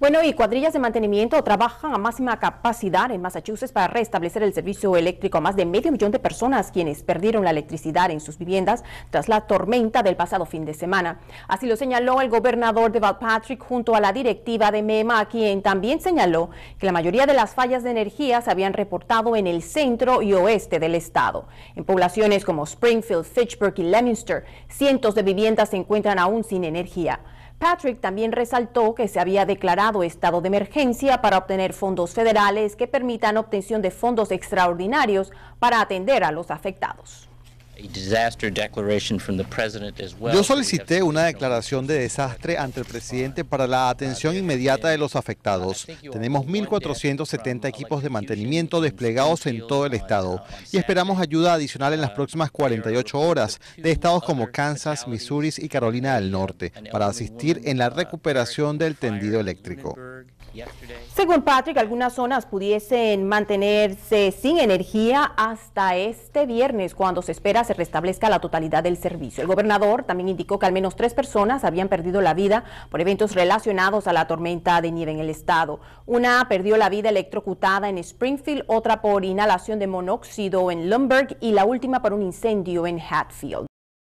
Bueno, y cuadrillas de mantenimiento trabajan a máxima capacidad en Massachusetts para restablecer el servicio eléctrico a más de medio millón de personas quienes perdieron la electricidad en sus viviendas tras la tormenta del pasado fin de semana. Así lo señaló el gobernador de Valpatrick junto a la directiva de MEMA, quien también señaló que la mayoría de las fallas de energía se habían reportado en el centro y oeste del estado. En poblaciones como Springfield, Fitchburg y Leominster, cientos de viviendas se encuentran aún sin energía. Patrick también resaltó que se había declarado estado de emergencia para obtener fondos federales que permitan obtención de fondos extraordinarios para atender a los afectados. Yo solicité una declaración de desastre ante el presidente para la atención inmediata de los afectados. Tenemos 1.470 equipos de mantenimiento desplegados en todo el estado y esperamos ayuda adicional en las próximas 48 horas de estados como Kansas, Missouri y Carolina del Norte para asistir en la uh, recuperación del tendido eléctrico. Según Patrick, algunas zonas pudiesen mantenerse sin energía hasta este viernes, cuando se espera se restablezca la totalidad del servicio. El gobernador también indicó que al menos tres personas habían perdido la vida por eventos relacionados a la tormenta de nieve en el estado. Una perdió la vida electrocutada en Springfield, otra por inhalación de monóxido en Lumberg y la última por un incendio en Hatfield.